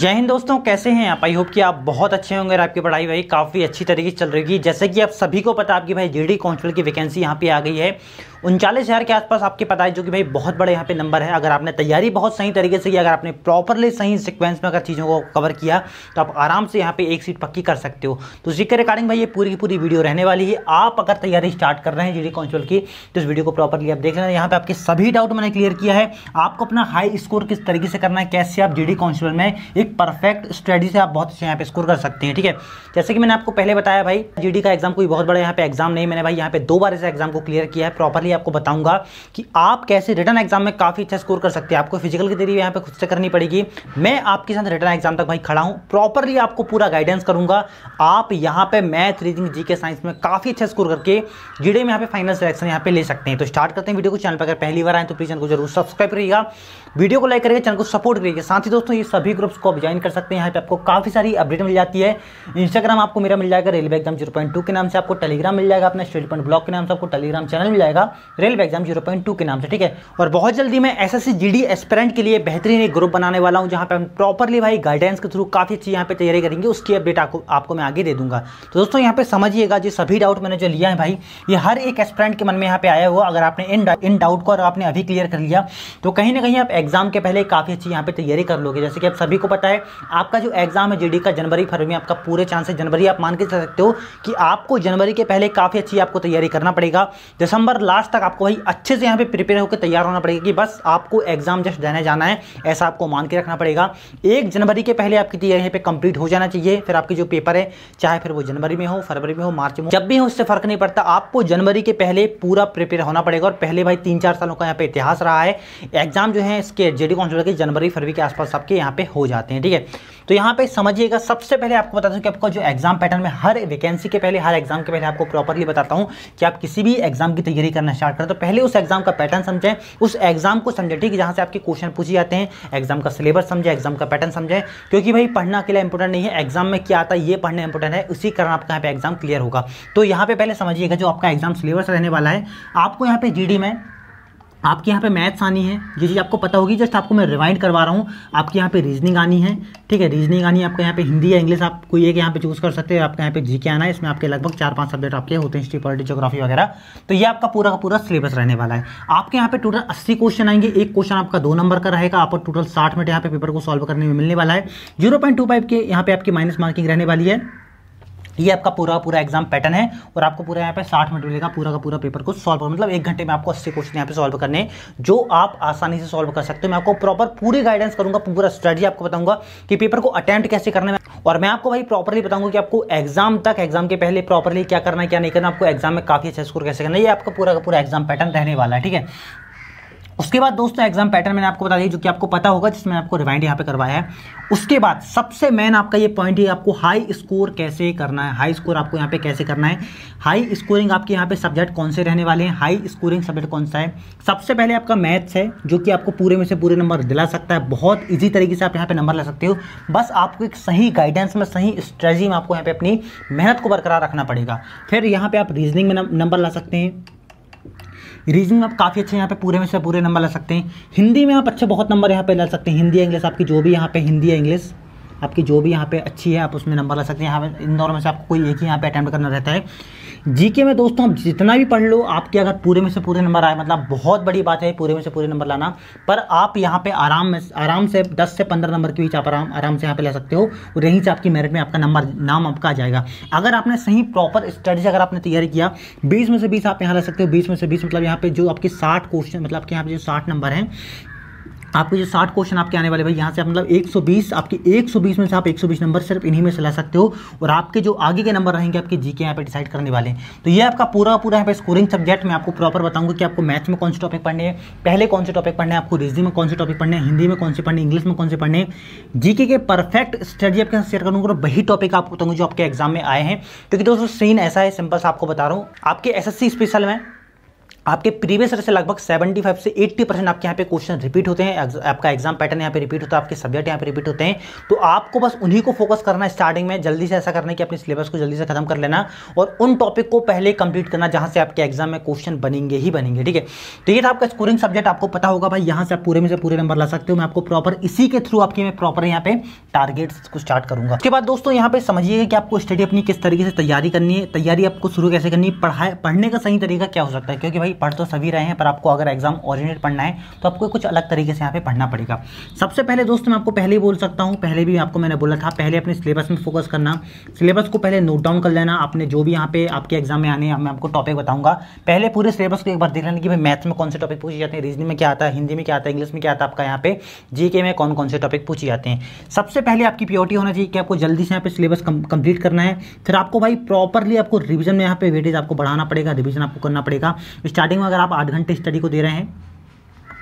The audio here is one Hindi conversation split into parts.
जय हिंद दोस्तों कैसे हैं आप आई होप कि आप बहुत अच्छे होंगे और आपकी पढ़ाई भाई काफ़ी अच्छी तरीके से चल रही है जैसे कि आप सभी को पता आपकी भाई जीडी डी की वैकेंसी यहाँ पे आ गई है उनचालीस हज़ार के आसपास आपके पता है जो कि भाई बहुत बड़े यहाँ पे नंबर है अगर आपने तैयारी बहुत सही तरीके से की अगर आपने प्रॉपरली सही सिक्वेंस में अगर चीज़ों को कवर किया तो आप आराम से यहाँ पे एक सीट पक्की कर सकते हो तो उसी के रिकॉर्डिंग भाई ये पूरी की पूरी वीडियो रहने वाली है आप अगर तैयारी स्टार्ट कर रहे हैं जी डी की तो इस वीडियो को प्रॉपरली आप देख रहे हैं यहाँ पर आपके सभी डाउट मैंने क्लियर किया है आपको अपना हाई स्कोर किस तरीके से करना है कैसे आप जी डी में एक परफेक्ट स्ट्रेटी से आप बहुत अच्छे यहाँ पे स्कोर कर सकते हैं ठीक है जैसे कि मैंने आपको पहले बताया भाई जी का एग्जाम कोई बहुत बड़ा यहाँ पे एग्जाम नहीं मैंने भाई यहाँ पे दो बार इस एग्जाम को क्लियर किया है प्रॉपरली आपको बताऊंगा कि आप कैसे रिटर्न एग्जाम में काफ़ी अच्छा स्कोर कर सकते हैं आपको फिजिकल की तैयारी यहाँ पे खुद से करनी पड़ेगी मैं आपके साथ रिटर्न एग्जाम तक भाई खड़ा हूँ प्रॉपरली आपको पूरा गाइडेंस करूंगा आप यहाँ पे मैथ रीजनिंग जी साइंस में काफ़ी अच्छा स्कोर करके जीडी में यहाँ पे फाइनल सिलेक्शन यहाँ पे ले सकते हैं तो स्टार्ट करते हैं वीडियो को चैनल पर अगर पहली बार आए तो प्लीज चैनल को जरूर सब्सक्राइब करिएगा वीडियो को लाइक करके चैनल को सपोर्ट करिए साथ ही दोस्तों ये सभी ग्रुप्स को आप ज्वाइन कर सकते हैं यहाँ पे आपको काफ़ी सारी अपडेट मिल जाती है इंस्टाग्राम आपको मेरा मिल जाएगा railway exam zero point two के नाम से आपको टेलीग्राम मिल जाएगा अपने स्टडी पॉइंट ब्लॉग के नाम से आपको टेलीग्राम चैनल मिल जाएगा रेलवे एग्जाम जीरो के नाम से ठीक है और बहुत जल्दी मैं एस एस जी डी के लिए बेहतरीन एक ग्रुप बनाने वाला हूँ जहाँ पर हम प्रॉपरली भाई गाइडेंस के थ्रू काफ़ी अच्छी यहाँ पे तैयारी करेंगे उसकी अपडेट आपको आपको मैं आगे दे दूंगा तो दोस्तों यहाँ पे समझिएगा जो सभी डाउट मैंने जो लिया है भाई ये हर एक एस्पेरेंट के मन में यहाँ पे आया हुआ अगर आपने इन डाउट को अगर आपने अभी क्लियर कर लिया तो कहीं ना कहीं आप एग्ज़ाम के पहले काफ़ी अच्छी यहाँ पे तैयारी कर लोगे जैसे कि आप सभी को पता है आपका जो एग्ज़ाम है जीडी का जनवरी फरवरी आपका पूरे चांसेस जनवरी आप मान के चल सकते हो कि आपको जनवरी के पहले काफ़ी अच्छी आपको तैयारी करना पड़ेगा दिसंबर लास्ट तक आपको भाई अच्छे से यहाँ पर प्रिपेयर होकर तैयार होना पड़ेगा कि बस आपको एग्ज़ाम जस्ट देने जाना है ऐसा आपको मान के रखना पड़ेगा एक जनवरी के पहले आपकी तैयारी यहाँ पर कंप्लीट हो जाना चाहिए फिर आपके जो पेपर है चाहे फिर वो जनवरी में हो फरवरी में हो मार्च में जब भी हो उससे फ़र्क नहीं पड़ता आपको जनवरी के पहले पूरा प्रिपेयर होना पड़ेगा और पहले भाई तीन चार सालों का यहाँ पे इतिहास रहा है एग्ज़ाम जो है एस के जे कांस्टेबल के जनवरी फरवरी के आसपास आपके यहाँ पे हो जाते हैं ठीक है तो यहाँ पे समझिएगा सबसे पहले आपको बता दूँ कि आपका जो एग्जाम पैटर्न में हर वैकेंसी के पहले हर एग्जाम के पहले आपको प्रॉपरली बताता हूँ कि आप किसी भी एग्जाम की तैयारी करना स्टार्ट करें तो पहले उस एग्जाम का पैटर्न समझें उस एग्जाम को समझें ठीक है जहाँ से आपके क्वेश्चन पूछे जाते हैं एग्जाम का सिलेबस समझें एग्जाम का पैटर्न समझें क्योंकि भाई पढ़ना के लिए इंपॉर्टेंट नहीं है एग्जाम में क्या आता है ये पढ़ना इंपॉर्टेंट है उसी कारण आपका यहाँ पे एग्जाम क्लियर होगा तो यहाँ पे पहले समझिएगा जो आपका एग्जाम सिलेबस रहने वाला है आपको यहाँ पे जी में आपके यहाँ पे मैथ्स आनी है ये चीज़ आपको पता होगी जस्ट आपको मैं रिवाइंड करवा रहा हूँ आपके यहाँ पे रीजनिंग आनी है ठीक है रीजनिंग आनी है आपके यहाँ पे हिंदी या इंग्लिश आप कोई एक यहाँ पे चूज़ कर सकते हैं आपके यहाँ पे के आना है इसमें आपके लगभग चार पांच सब्जेक्ट आपके होते हैं हिस्ट्री पॉलिटी जोग्राफी वगैरह तो ये आपका पूरा का पूरा सिलेबस रहने वाला है आपके यहाँ पे टोटल अस्सी क्वेश्चन आएंगे एक क्वेश्चन आपका दो नंबर का रहेगा आपको टोटल साठ मिनट यहाँ पे पेपर को सॉल्व करने में मिलने वाला है जीरो के यहाँ पे आपकी माइनस मार्किंग रहने वाली है ये आपका पूरा पूरा एग्जाम पैटर्न है और आपको पूरा यहाँ पे साठ मिनट मिलेगा पूरा का पूरा पेपर को सॉल्व मतलब एक घंटे में आपको अस्सी क्वेश्चन यहाँ पे सॉल्व करने जो आप आसानी से सॉल्व कर सकते हो मैं आपको प्रॉपर पूरी गाइडेंस करूंगा पूरा स्ट्रेटी आपको बताऊंगा कि पेपर को अटैम्प्ट कैसे करने में और मैं आपको भाई प्रॉपरली बताऊंगा कि आपको एग्जाम तक एग्जाम के पहले प्रॉपरली क्या करना क्या नहीं करना आपको एग्जाम में काफी अच्छा स्कोर कैसे करना है ये आपका पूरा का पूरा एग्जाम पैटर्न रहने वाला है ठीक है उसके बाद दोस्तों एग्जाम पैटर्न मैंने आपको बता दिया जो कि आपको पता होगा जिसमें आपको रिवाइंड यहाँ पे करवाया है उसके बाद सबसे मेन आपका ये पॉइंट है आपको हाई स्कोर कैसे करना है हाई स्कोर आपको यहाँ पे कैसे करना है हाई स्कोरिंग आपके यहाँ पे सब्जेक्ट कौन से रहने वाले हैं हाई स्कोरिंग सब्जेक्ट कौन सा है सबसे पहले आपका मैथ्स है जो कि आपको पूरे में से पूरे नंबर दिला सकता है बहुत ईजी तरीके से आप यहाँ पर नंबर ला सकते हो बस आपको एक सही गाइडेंस में सही स्ट्रेटी में आपको यहाँ पर अपनी मेहनत को बरकरार रखना पड़ेगा फिर यहाँ पर आप रीजनिंग में नंबर ला सकते हैं रीजनिंग आप काफ़ी अच्छे यहाँ पे पूरे में से पूरे नंबर ला सकते हैं हिंदी में आप अच्छे बहुत नंबर यहाँ पे ला सकते हैं हिंदी इंग्लिश आपकी जो भी यहाँ पे हिंदी या इंग्लिश आपकी जो भी यहाँ पे अच्छी है आप उसमें नंबर ला सकते हैं यहाँ पे इंदौर में से आपको कोई एक ही यहाँ पे अटैम्प्ट करना रहता है जीके में दोस्तों आप जितना भी पढ़ लो आपके अगर पूरे में से पूरे नंबर आए मतलब बहुत बड़ी बात है पूरे में से पूरे नंबर लाना पर आप यहाँ पे आराम में आराम से दस से पंद्रह नंबर के बीच आप आराम आराम से यहाँ पे ले सकते हो और यहीं से आपकी मेरिट में आपका नंबर नाम आपका आ जाएगा अगर आपने सही प्रॉपर स्टडीज अगर आपने तैयारी किया बीस में से बीस आप यहाँ ले सकते हो बीस में से बीस मतलब यहाँ पे जो आपके साठ क्वेश्चन मतलब आपके यहाँ पे जो साठ नंबर हैं आपके जो साठ क्वेश्चन आपके आने वाले भाई यहाँ से आप मतलब 120 आपके 120 में से आप 120 नंबर सिर्फ इन्हीं में से ला सकते हो और आपके जो आगे के नंबर रहेंगे आपके जी के यहाँ पे डिसाइड करने वाले हैं तो ये आपका पूरा पूरा यहाँ पे स्कोरिंग सब्जेक्ट मैं आपको प्रॉपर बताऊंगा कि आपको मैथ में कौन से टॉपिक पढ़ने हैं पहले कौन से टॉपिक पढ़ने हैं आपको रीजनिंग में कौन से टॉपिक पढ़ने हैं हिंदी में कौन से पढ़ने इंग्लिश में कौन से पढ़ने जी के परफेक्ट स्टडी आपके साथ शेयर करूँगा और वही टॉपिक आपको बताऊँगा जो आपके एग्जाम में आए हैं क्योंकि दोस्तों सीन ऐसा है सिंपल आपको बता रहा हूँ आपके एस स्पेशल में आपके प्रीवियस ईयर से लगभग 75 से 80 परसेंट आपके यहाँ पे क्वेश्चन रिपीट होते हैं आपका एग्जाम पैटर्न यहाँ पे रिपीट होता है आपके सब्जेक्ट यहाँ पे रिपीट होते हैं तो आपको बस उन्हीं को फोकस करना है स्टार्टिंग में जल्दी से ऐसा करना है कि अपने सिलेबस को जल्दी से खत्म कर लेना और उन टॉपिक को पहले कंप्लीट करना जहाँ से आपके एग्जाम में क्वेश्चन बनेंगे ही बनेंगे ठीक है तो ये था आपका स्कोरिंग सब्जेक्ट आपको पता होगा भाई यहाँ से आप पूरे में से पूरे नंबर ला सकते हो मैं आपको प्रॉपर इसी के थ्रू आपके मैं प्रॉपर यहाँ पे टारगेट्स को स्टार्ट करूंगा उसके बाद दोस्तों यहाँ पे समझिएगा कि आपको स्टडी अपनी किस तरीके से तैयारी करनी है तैयारी आपको शुरू कैसे करनी है पढ़ाई पढ़ने का सही तरीका क्या हो सकता है क्योंकि भाई पढ़ तो सभी रहे हैं पर आपको अगर एग्जाम ओरिजिनेट पढ़ना है तो आपको कुछ अलग तरीके से यहाँ पे पढ़ना पड़ेगा सबसे पहले दोस्तों मैं आपको पहले ही बोल सकता हूँ पहले भी आपको मैंने बोला था पहले अपने सिलेबस में फोकस करना सिलेबस को पहले नोट डाउन कर लेना आपने जो भी यहाँ पे आपके एग्जाम में आने मैं आपको टॉपिक बताऊंगा पहले पूरे सिलेबस को एक बार देख लेना कि भाई मैथ में कौन से टॉपिक पूछे जाते हैं रीजनिंग में क्या आता है हिंदी में क्या आता है इंग्लिश में क्या आता है आपका यहाँ पे जीके में कौन कौन से टॉपिक पूछे जाते हैं सबसे पहले आपकी प्योरिटी होना चाहिए कि आपको जल्दी से यहाँ पे सिलेबस कंप्लीट करना है फिर आपको भाई प्रॉपरली आपको रिविजन में यहाँ पे वेटेज आपको बढ़ाना पड़ेगा रिविजन आपको करना पड़ेगा स्टार्टिंग में अगर आप आठ घंटे स्टडी को दे रहे हैं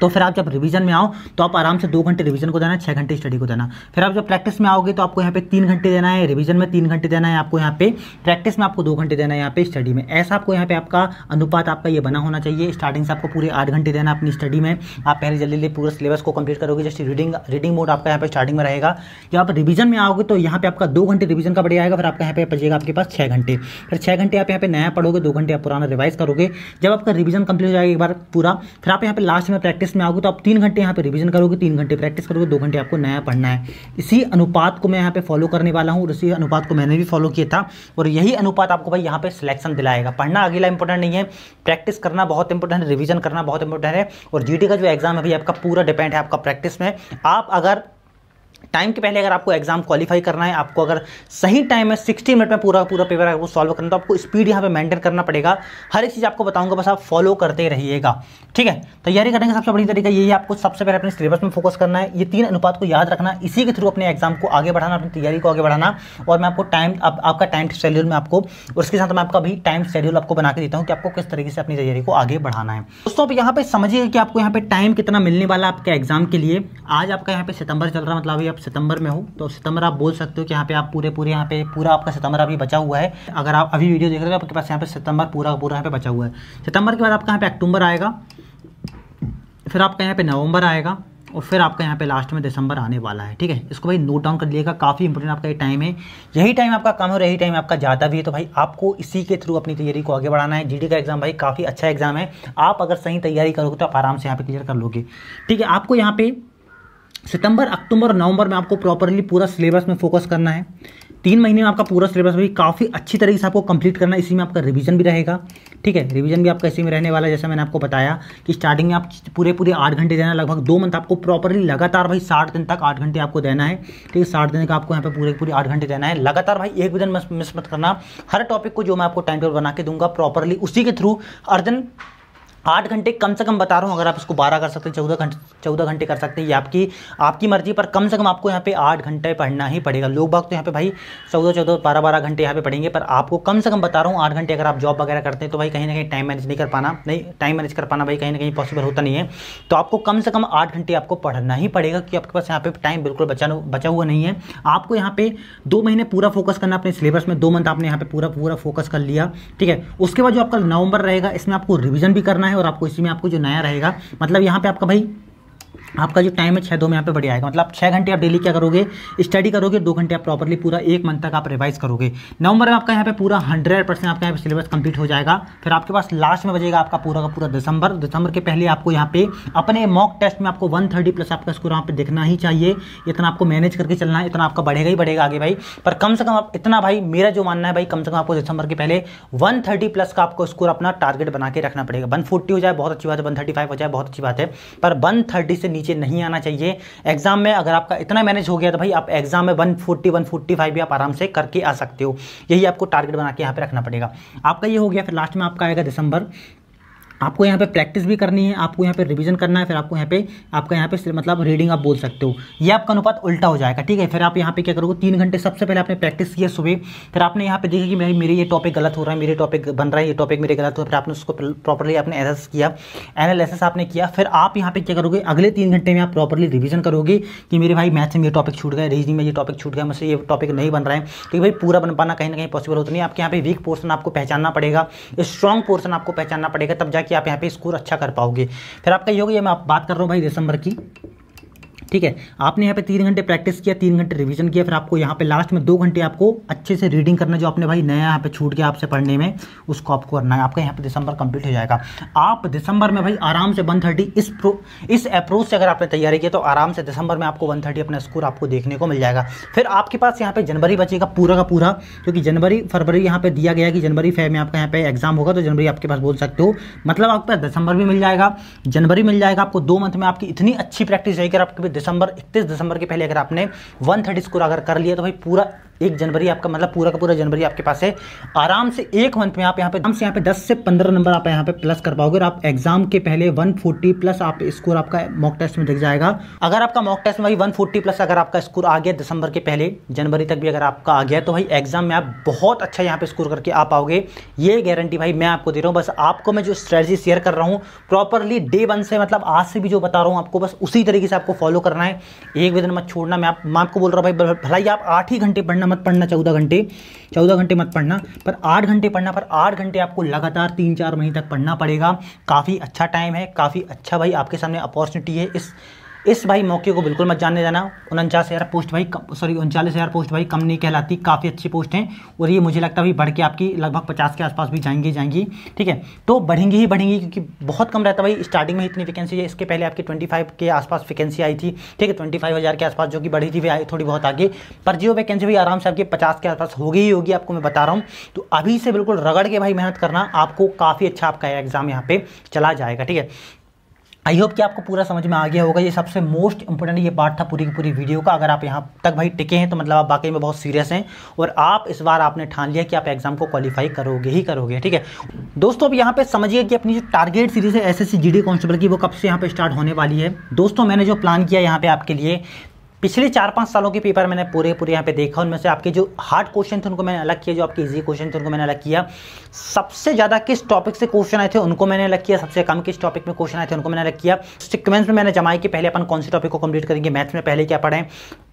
तो फिर आप जब रिवीजन में आओ तो आप आराम से दो घंटे रिवीजन को देना है छह घंटे स्टडी को देना फिर आप जब प्रैक्टिस में आओगे तो आपको यहाँ पे तीन घंटे देना है रिवीजन में तीन घंटे देना है आपको यहाँ पे प्रैक्टिस में आपको दो घंटे देना है यहाँ पे स्टडी में ऐसा आपको यहाँ पे आपका अनुपात आपका ये बना होना चाहिए स्टार्टिंग से आपको पूरे आठ घंटे देना अपनी स्टडी में आप पहले जल्दी जल्दी पूरा सिलेबस को कंप्लीट करोगे जस्ट रीडिंग रीडिंग मोड आपका यहाँ पे स्टार्टिंग में रहेगा जब आप रिवीजन में आओगे तो यहाँ पे आपका दो घंटे रिविजन का बढ़िया आएगा फिर आपका यहाँ पे बचेगा आपके पास छः घंटे फिर छह घंटे आप यहाँ पे नया पढ़ोगे दो घंटे आप पुराना रिवाइज करोगे जब आपका रिविजन कंप्लीट हो जाएगा एक बार पूरा फिर आप यहाँ पे लास्ट में प्रैक्टिस प्रैक्टिस में आओगे तो आप तीन घंटे यहाँ पे रिवीजन करोगे तीन घंटे प्रैक्टिस करोगे दो घंटे आपको नया पढ़ना है इसी अनुपात को मैं यहाँ पे फॉलो करने वाला हूँ और इसी अनुपात को मैंने भी फॉलो किया था और यही अनुपात आपको भाई यहाँ पे सिलेक्शन दिलाएगा पढ़ना अगला इंपॉर्टेंट नहीं है प्रैक्टिस करना बहुत इंपॉर्टेंट है रिविजन करना बहुत इंपॉर्टेंट है और जी का जो एग्जाम है भाई आपका पूरा डिपेंड है आपका प्रैक्टिस में आप अगर टाइम के पहले अगर आपको एग्जाम क्वालिफाई करना है आपको अगर सही टाइम में सिक्सटी मिनट में पूरा पूरा पेपर अगर वो सॉल्व करना तो आपको स्पीड यहाँ पर मेंटेन करना पड़ेगा हर एक चीज़ आपको बताऊंगा बस आप फॉलो करते रहिएगा ठीक है तैयारी करने का सबसे बड़ी तरीका यही है आपको सबसे पहले अपने सिलेबस में फोकस करना है ये तीन अनुपात को याद रखना इसी के थ्रू अपने एग्जाम को आगे बढ़ाना अपनी तैयारी को आगे बढ़ाना और मैं आपको टाइम आप, आपका टाइम शेड्यूल में आपको उसके साथ मैं आपका भी टाइम शेड्यूल आपको बना के देता हूँ कि आपको किस तरीके से अपनी तैयारी को आगे बढ़ाना है दोस्तों आप यहाँ पे समझिए कि आपको यहाँ पे टाइम कितना मिलने वाला आपके एग्जाम के लिए आज आपका यहाँ पे सितंबर चल रहा है मतलब अभी आप सितंबर में हो तो सितंबर आप बोल सकते हो कि यहाँ पे आप पूरे पूरे यहाँ पे पूरा आपका सितंबर अभी बचा हुआ है अगर आप अभी वीडियो देख रहे हो तो आपके पास यहाँ पे सितंबर पूरा पूरा यहाँ पे बचा हुआ है सितंबर के बाद आपका यहाँ पे अक्टूबर आएगा फिर आपका यहाँ पे नवंबर आएगा और फिर आपका यहाँ पे लास्ट में दिसंबर आने वाला है ठीक है इसको भाई नोट डाउन कर लिएगा काफ़ी इंपॉर्टेंट आपका ये टाइम है यही टाइम आपका कम है और यही टाइम आपका ज़्यादा भी है तो भाई आपको इसी के थ्रू अपनी तैयारी को आगे बढ़ाना है जीडी का एग्जाम भाई काफ़ी अच्छा एग्जाम है आप अगर सही तैयारी करोगे तो आप आराम से यहाँ पे क्लियर कर लोगे ठीक है आपको यहाँ पे सितंबर अक्टूबर नवंबर में आपको प्रॉपरली पूरा सिलेबस में फोकस करना है तीन महीने में आपका पूरा सिलेबस भी काफ़ी अच्छी तरीके से आपको कंप्लीट करना है इसी में आपका रिवीजन भी रहेगा ठीक है रिवीजन भी आपका इसी में रहने वाला है जैसा मैंने आपको बताया कि स्टार्टिंग में आप पूरे पूरे आठ घंटे देना लगभग दो मंथ आपको प्रॉपरली लगातार भाई साठ दिन तक आठ घंटे आपको देना है ठीक है साठ दिन का आपको यहाँ पे पूरे पूरे आठ घंटे देना है लगातार भाई एक भी दिन मिस मत करना हर टॉपिक को जो मैं आपको टाइम टेबल बना के दूंगा प्रॉपरली उसी के थ्रू अर्जन आठ घंटे कम से कम बता रहा हूँ अगर आप इसको बारह कर सकते हैं चौदह घंटे चौदह घंटे कर सकते हैं ये आपकी आपकी मर्जी पर कम से कम आपको यहाँ पे आठ घंटे पढ़ना ही पड़ेगा लोग बाग तो यहाँ पे भाई चौदह चौदह बारह बारह घंटे यहाँ पे पढ़ेंगे पर आपको कम से कम बता रहा हूँ आठ घंटे अगर आप जॉब वगैरह करते हैं तो भाई कहीं ना कहीं टाइम मैनेज नहीं कर पाना नहीं टाइम मैनेज कर पाना भाई कहीं ना कहीं पॉसिबल होता नहीं है तो आपको कम से कम आठ घंटे आपको पढ़ना ही पड़ेगा कि आपके पास यहाँ पे टाइम बिल्कुल बचा बचा हुआ नहीं है आपको यहाँ पे दो महीने पूरा फोकस करना अपने सिलेबस में दो मंथ आपने यहाँ पे पूरा पूरा फोकस कर लिया ठीक है उसके बाद जो आपका नवंबर रहेगा इसमें आपको रिविजन भी करना है है और आपको इसी में आपको जो नया रहेगा मतलब यहाँ पे आपका भाई आपका जो टाइम है छः दो में यहाँ पे बढ़िया आएगा मतलब छः घंटे आप डेली क्या करोगे स्टडी करोगे दो घंटे आप प्रॉपरली पूरा एक मंथ तक आप रिवाइज करोगे नवंबर में आपका यहाँ पे पूरा हंड्रेड परसेंट आपका यहाँ पे सिलेबस कंप्लीट हो जाएगा फिर आपके पास लास्ट में बजेगा आपका पूरा का पूरा दिसंबर दिसंबर के पहले आपको यहाँ पे अपने मॉक टेस्ट में आपको वन प्लस आपका स्कोर यहाँ पर देखना ही चाहिए इतना आपको मैनेज करके चलना है इतना आपका बढ़ेगा ही बढ़ेगा आगे भाई पर कम से कम आप इतना भाई मेरा जो मानना है भाई कम से कम आपको दिसंबर के पहले वन प्लस का आपको स्कोर अपना टारगेट बना के रखना पड़ेगा वन हो जाए बहुत अच्छी बात है वन हो जाए बहुत अच्छी बात है पर वन से नीचे नहीं आना चाहिए एग्जाम में अगर आपका इतना मैनेज हो गया तो भाई आप एग्जाम में one forty one forty five भी आप आराम से करके आ सकते हो यही आपको टारगेट बना के यहाँ पे रखना पड़ेगा आपका ये हो गया फिर लास्ट में आपका आएगा दिसंबर आपको यहाँ पे प्रैक्टिस भी करनी है आपको यहाँ पे रिवीजन करना है फिर आपको यहाँ पे आपका यहाँ पे मतलब रीडिंग आप बोल सकते हो ये आपका अनुपात उल्टा हो जाएगा ठीक है फिर आप यहाँ पे क्या करोगे तीन घंटे सबसे पहले आपने प्रैक्टिस किया सुबह फिर आपने यहाँ पे देखा कि मेरी मेरे ये टॉपिक गलत हो रहा है मेरे टॉपिक बन रहा है ये टॉपिक मेरे गलत हो फिर आपने उसको प्रॉपरली आपने एनालिस किया एनालिसिस आपने किया फिर आप यहाँ पे क्या करोगे अगले तीन घंटे में आप प्रॉपरली रिविजन करोगे कि मेरे भाई मैथ्स में ये टॉपिक छूट गया रीजनिंग में ये टॉपिक छूट गया मुझसे ये टॉपिक नहीं बन रहा है क्योंकि भाई पूरा बन पाना कहीं ना कहीं पॉसिबल होता नहीं आपके यहाँ पे वीक पोर्सन आपको पहचानना पड़ेगा स्ट्रॉन्ग पोर्सन आपको पहचानना पड़ेगा तब जाके कि आप यहाँ पे स्कोर अच्छा कर पाओगे फिर आपका ये हो गया मैं बात कर रहा हूँ भाई दिसंबर की ठीक है आपने यहाँ पे तीन घंटे प्रैक्टिस किया तीन घंटे रिवीजन किया फिर आपको यहाँ पे लास्ट में दो घंटे आपको अच्छे से रीडिंग करना जो आपने भाई नया यहाँ पे छूट गया आपसे पढ़ने में उसको आपको करना है आपका यहाँ पे दिसंबर कंप्लीट हो जाएगा आप दिसंबर में भाई आराम से वन थर्टी इस प्रो इस अप्रोच से अगर आपने तैयारी किया तो आराम से दिसंबर में आपको वन थर्टी अपना स्कोर आपको देखने को मिल जाएगा फिर आपके पास यहाँ पे जनवरी बचेगा पूरा का पूरा क्योंकि जनवरी फरवरी यहाँ पे दिया गया कि जनवरी फेब में आपका यहाँ पे एग्जाम होगा तो जनवरी आपके पास बोल सकते हो मतलब आपके पास दिसंबर भी मिल जाएगा जनवरी मिल जाएगा आपको दो मंथ में आपकी इतनी अच्छी प्रैक्टिस रहेगी आपके दिसंबर इकतीस दिसंबर के पहले अगर आपने वन थर्टी स्कोर अगर कर लिया तो भाई पूरा एक जनवरी आपका मतलब पूरा का पूरा जनवरी आपके पास है आराम से एक मंथ में आप यहाँ पे आराम से यहाँ पे 10 से 15 नंबर आप यहाँ पे प्लस कर पाओगे और आप एग्जाम के पहले 140 प्लस आप स्कोर आपका मॉक टेस्ट में दिख जाएगा अगर आपका मॉक टेस्ट में भाई 140 प्लस अगर आपका स्कोर आ गया दिसंबर के पहले जनवरी तक भी अगर आपका आ गया तो भाई एग्जाम में आप बहुत अच्छा यहाँ पे स्कोर करके आ पाओगे ये गारंटी भाई मैं आपको दे रहा हूँ बस आपको मैं जो स्ट्रेटजी शेयर कर रहा हूँ प्रॉपरली डे वन से मतलब आज से भी जो बता रहा हूँ आपको बस उसी तरीके से आपको फॉलो करना है एक भी दिन मत छोड़ना मैं मैं आपको बोल रहा हूँ भाई भलाई आप आठ ही घंटे पढ़ना पढ़ना मत पढ़ना चौदह घंटे चौदह घंटे मत पढ़ना पर आठ घंटे पढ़ना पर आठ घंटे आपको लगातार तीन चार महीने तक पढ़ना पड़ेगा काफ़ी अच्छा टाइम है काफ़ी अच्छा भाई आपके सामने अपॉर्चुनिटी है इस इस भाई मौके को बिल्कुल मत जानने जाना उनचास हज़ार पोस्ट भाई सॉरी उनचालीस हज़ार पोस्ट भाई कम नहीं कहलाती काफ़ी अच्छी पोस्ट हैं और ये मुझे लगता है भाई बढ़ के आपकी लगभग पचास के आसपास भी जाएंगी जाएंगी ठीक है तो बढ़ेंगी ही बढ़ेंगी क्योंकि बहुत कम रहता भाई स्टार्टिंग में इतनी वैकेंसी है इसके पहले आपकी ट्वेंटी के आसपास वैकेंसी आई थी ठीक है ट्वेंटी के आसपास जो कि बढ़ी थी वे थोड़ी बहुत आगे पर जियो वैकेंसी भी आराम से आपकी पचास के आसपास होगी ही होगी आपको मैं बता रहा हूँ तो अभी से बिल्कुल रगड़ के भाई मेहनत करना आपको काफ़ी अच्छा आपका एग्ज़ाम यहाँ पे चला जाएगा ठीक है आई होप कि आपको पूरा समझ में आ गया होगा ये सबसे मोस्ट इंपॉर्टेंट ये पार्ट था पूरी की पूरी वीडियो का अगर आप यहाँ तक भाई टिके हैं तो मतलब आप बाकी में बहुत सीरियस हैं और आप इस बार आपने ठान लिया कि आप एग्जाम को क्वालिफाई करोगे ही करोगे ठीक है दोस्तों अब यहाँ पे समझिए कि अपनी जो टारगेट सीरीज है एस एस की वो कब से यहाँ पे स्टार्ट होने वाली है दोस्तों मैंने जो प्लान किया यहाँ पे आपके लिए पिछले चार पाँच सालों के पेपर मैंने पूरे पूरे यहाँ पे देखा उनमें से आपके जो हार्ड क्वेश्चन थे उनको मैंने अलग किया जो आपके इजी क्वेश्चन थे उनको मैंने अलग किया सबसे ज़्यादा किस टॉपिक से क्वेश्चन आए थे उनको मैंने अलग किया सबसे कम किस टॉपिक में क्वेश्चन आए थे उनको मैंने अलग किया सिक्वेंस में मैंने जमाई कि पहले अपन कौन से टॉपिक को कंप्लीट करेंगे मैथ्स में पहले क्या पढ़ें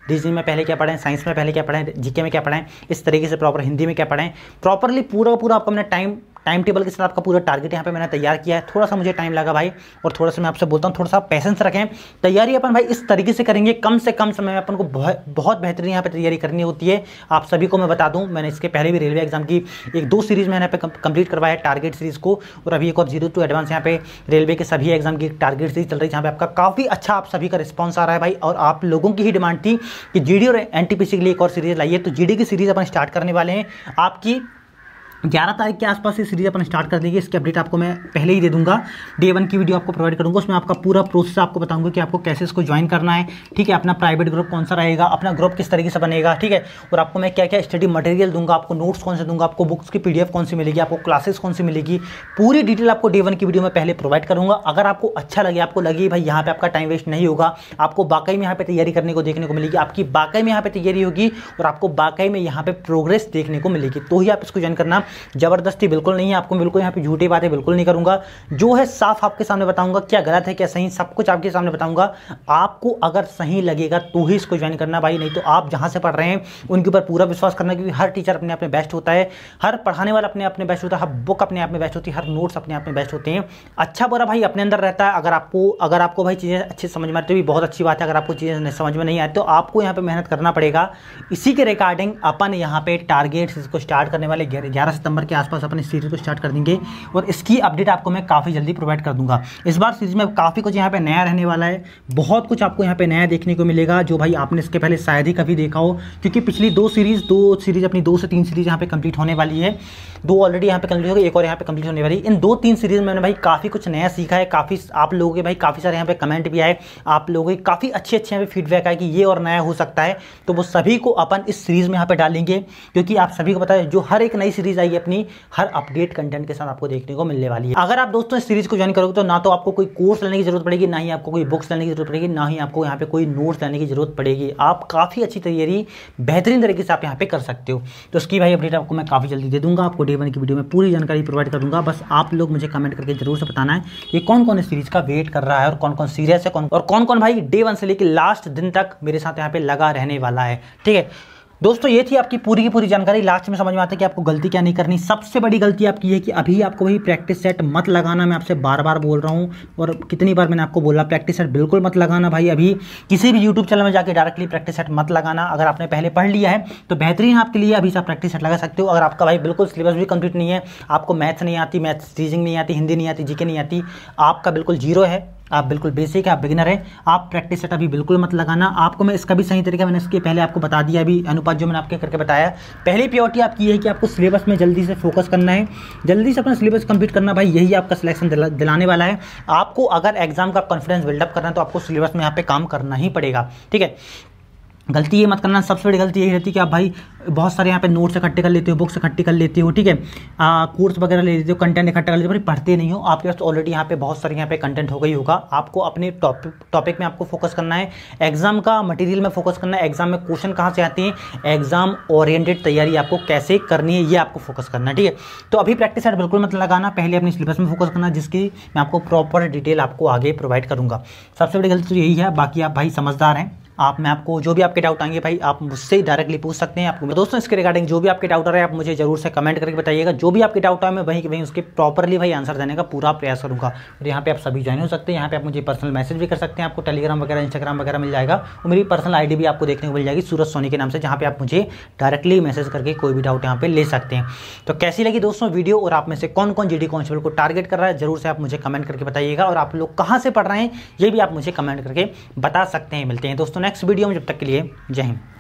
रीजनिंग में पहले क्या पढ़ें साइंस में पहले क्या पढ़ें जीके में क्या पढ़ें इस तरीके से प्रॉपर हिंदी में क्या पढ़ें प्रॉपरली पूरा पूरा आपको मैंने टाइम टाइम टेबल के साथ आपका पूरा टारगेट यहाँ पे मैंने तैयार किया है थोड़ा सा मुझे टाइम लगा भाई और थोड़ा सा मैं आपसे बोलता हूँ थोड़ा सा पैसेंस रखें तैयारी अपन भाई इस तरीके से करेंगे कम से कम समय में अपन को बहुत बहुत बेहतरीन यहाँ पर तैयारी करनी होती है आप सभी को मैं बता दूँ मैंने इसके पहले भी रेलवे एग्जाम की एक दो सीरीज़ मैंने यहाँ पर कंप्लीट करवाया है टारगेट सीरीज़ को और अभी एक और जीरो टू एडवांस यहाँ पे रेलवे के सभी एग्जाम की टारगेट सीरीज चल रही है जहाँ पर आपका काफ़ी अच्छा आप सभी का रिस्पॉन्स आ रहा है भाई और आप लोगों की ही डिमांड थी कि जी और एन के लिए एक और सीरीज़ लाइए तो जी की सीरीज़ अपन स्टार्ट करने वाले हैं आपकी ग्यारह तारीख के आसपास ये सीरीज अपन स्टार्ट कर देंगे इसकी अपडेट आपको मैं पहले ही दे दूंगा डे वन की वीडियो आपको प्रोवाइड करूंगा उसमें आपका पूरा प्रोसेस आपको बताऊंगा कि आपको कैसे इसको ज्वाइन करना है ठीक है अपना प्राइवेट ग्रुप कौन सा रहेगा अपना ग्रुप किस तरीके से बनेगा ठीक है और आपको मैं क्या क्या स्टडी मटेरियल दूंगा आपको नोट्स कौन से दूंगा आपको बुक्स की पी कौन सी मिलेगी आपको क्लासेस कौन सी मिलेगी पूरी डिटेल आपको डे वन की वीडियो में पहले प्रोवाइड करूँगा अगर आपको अच्छा लगे आपको लगे भाई यहाँ पर आपका टाइम वेस्ट नहीं होगा आपको वाकई में यहाँ पर तैयारी करने को देखने को मिलेगी आपकी बाकई में यहाँ पर तैयारी होगी और आपको वाकई में यहाँ पर प्रोग्रेस देखने को मिलेगी तो ही आप इसको ज्वाइन करना ज़बरदस्ती बिल्कुल नहीं है आपको बिल्कुल यहाँ पे झूठी बातें बिल्कुल नहीं करूंगा जो है साफ आपके सामने बताऊंगा क्या गलत है क्या सही सब कुछ आपके सामने बताऊंगा आपको अगर सही लगेगा तो ही इसको ज्वाइन करना भाई नहीं तो आप जहां से पढ़ रहे हैं उनके ऊपर पूरा विश्वास करना क्योंकि हर टीचर अपने आप में बेस्ट होता है हर पढ़ाने वाला अपने आप में बेस्ट होता है हर बुक अपने आप में बेस्ट होती है हर नोट्स अपने आप में बेस्ट होते हैं अच्छा बुरा भाई अपने अंदर रहता है अगर आपको अगर आपको भाई चीज़ें अच्छी समझ में आती भी बहुत अच्छी बात है अगर आपको चीज़ें समझ में नहीं आती तो आपको यहाँ पर मेहनत करना पड़ेगा इसी के रिकॉर्डिंग अपन यहाँ पे टारगेट्स इसको स्टार्ट करने वाले ग्यारह से सितंबर के आसपास अपनी सीरीज को स्टार्ट कर देंगे और इसकी अपडेट आपको मैं काफ़ी जल्दी प्रोवाइड कर दूंगा इस बार सीरीज में काफ़ी कुछ यहाँ पे नया रहने वाला है बहुत कुछ आपको यहाँ पे नया देखने को मिलेगा जो भाई आपने इसके पहले शायद ही कभी देखा हो क्योंकि पिछली दो सीरीज़ दो सीरीज़ अपनी दो से तीन सीरीज़ यहाँ पर कंप्लीट होने वाली है दो ऑलरेडी यहाँ पर कंप्लीट हो गई एक और यहाँ पर कंप्लीट होने वाली इन दो तीन सीरीज में भाई काफ़ी कुछ नया सीखा है काफ़ी आप लोगों के भाई काफ़ी सारे यहाँ पर कमेंट भी आए आप लोगों के काफ़ी अच्छे अच्छे यहाँ पर फीडबैक आए कि ये और नया हो सकता है तो वो सभी को अपन इस सीरीज़ में यहाँ पर डालेंगे क्योंकि आप सभी को पता है जो हर एक नई सीरीज़ आई ये अपनी हर अपडेट कंटेंट के साथ आपको देखने को मिलने वाली है अगर आप दोस्तों इस सीरीज को ज्वाइन करोगे तो ना तो आपको कोई कोर्स लेने की जरूरत पड़ेगी ना ही आपको कोई बुक्स लेने की जरूरत पड़ेगी ना ही आपको यहाँ पे कोई नोट्स लेने की जरूरत पड़ेगी आप काफ़ी अच्छी तैयारी बेहतरीन तरीके से आप यहाँ पे कर सकते हो तो उसकी भाई अपडेट आपको मैं काफ़ी जल्दी दे दूंगा आपको डे वन की वीडियो में पूरी जानकारी प्रोवाइड करूंगा बस आप लोग मुझे कमेंट करके जरूर से बताना है ये कौन कौन इस सीरीज का वेट कर रहा है और कौन कौन सीरियस है कौन और कौन कौन भाई डे वन से लेकर लास्ट दिन तक मेरे साथ यहाँ पे लगा रहने वाला है ठीक है दोस्तों ये थी आपकी पूरी की पूरी जानकारी लास्ट में समझ में आता है कि आपको गलती क्या नहीं करनी सबसे बड़ी गलती आपकी है कि अभी आपको वही प्रैक्टिस सेट मत लगाना मैं आपसे बार बार बोल रहा हूँ और कितनी बार मैंने आपको बोला प्रैक्टिस सेट बिल्कुल मत लगाना भाई अभी किसी भी यूट्यूब चैनल में जाकर डायरेक्टली प्रैक्टिस सेट मत लगाना अगर आपने पहले पढ़ लिया है तो बेहतरीन आपके लिए अभी से आप प्रैक्टिस सेट लगा सकते हो अगर आपका भाई बिल्कुल सिलेबस भी कंप्लीट नहीं है आपको मैथ्स नहीं आती मैथ्स टीजिंग नहीं आती हिंदी नहीं आती जीके नहीं आती आपका बिल्कुल जीरो है आप बिल्कुल बेसिक है आप बिगिनर है आप प्रैक्टिस सेट अभी बिल्कुल मत लगाना आपको मैं इसका भी सही तरीका मैंने इसके पहले आपको बता दिया अभी अनुपात जो मैंने आपके करके बताया पहली प्योरिटी आपकी है कि आपको सिलेबस में जल्दी से फोकस करना है जल्दी से अपना सिलेबस कंप्लीट करना भाई यही आपका सिलेक्शन दिला, दिलाने वाला है आपको अगर एग्जाम का कॉन्फिडेंस बिल्डअप करना है तो आपको सिलेबस में यहाँ पर काम करना ही पड़ेगा ठीक है गलती ये मत करना सबसे बड़ी गलती यही रहती है कि आप भाई बहुत सारे यहाँ पे नोट्स इकट्ठे कर लेते हो बुक्स इकट्ठी कर लेते हो ठीक है कोर्स वगैरह ले लेते हो कंटेंट इकट्ठा कर लेते हो भाई पढ़ते नहीं हो आपके पास ऑलरेडी तो यहाँ पे बहुत सारे यहाँ पे कंटेंट हो गई होगा आपको अपने टॉपिक टॉपिक में आपको फोकस करना है एग्जाम का मटेरियल में फोकस करना है एग्जाम में क्वेश्चन कहाँ से आते हैं एग्जाम ओरिएटेड तैयारी आपको कैसे करनी है ये आपको फोकस करना है ठीक है तो अभी प्रैक्टिस सेट बिल्कुल मत लगाना पहले अपने सिलेबस में फोकस करना जिसकी मैं आपको प्रॉपर डिटेल आपको आगे प्रोवाइड करूँगा सबसे बड़ी गलती तो यही है बाकी आप भाई समझदार हैं आप मैं आपको जो भी आपके डाउट आएंगे भाई आप मुझसे ही डायरेक्टली पूछ सकते हैं आपको दोस्तों इसके रिगार्डिंग जो भी आपके डाउट आ रहे हैं आप मुझे जरूर से कमेंट करके बताइएगा जो भी आपके डाउट आए मैं वहीं वहीं उसके प्रॉपरली भाई आंसर देने का पूरा प्रयास करूँगा और यहाँ पे आप सभी ज्वाइन हो सकते हैं यहाँ पे आप मुझे पर्सनल मैसेज भी कर सकते हैं आपको टेलीग्राम वगैरह इंस्टाग्राम वगैरह मिल जाएगा और मेरी पर्सनल आई भी आपको देखने को मिल जाएगी सूरज सोनी के नाम से जहाँ पे आप मुझे डायरेक्टली मैसेज करके कोई भी डाउट यहाँ पे ले सकते हैं तो कैसी लगी दोस्तों वीडियो और आप में से कौन कौन जी डी को टारगेट कर रहा है जरूर से आप मुझे कमेंट करके बताइएगा और आप लोग कहाँ से पढ़ रहे हैं ये भी आप मुझे कमेंट करके बता सकते हैं मिलते हैं दोस्तों नेक्स्ट वीडियो में जब तक के लिए जय हिंद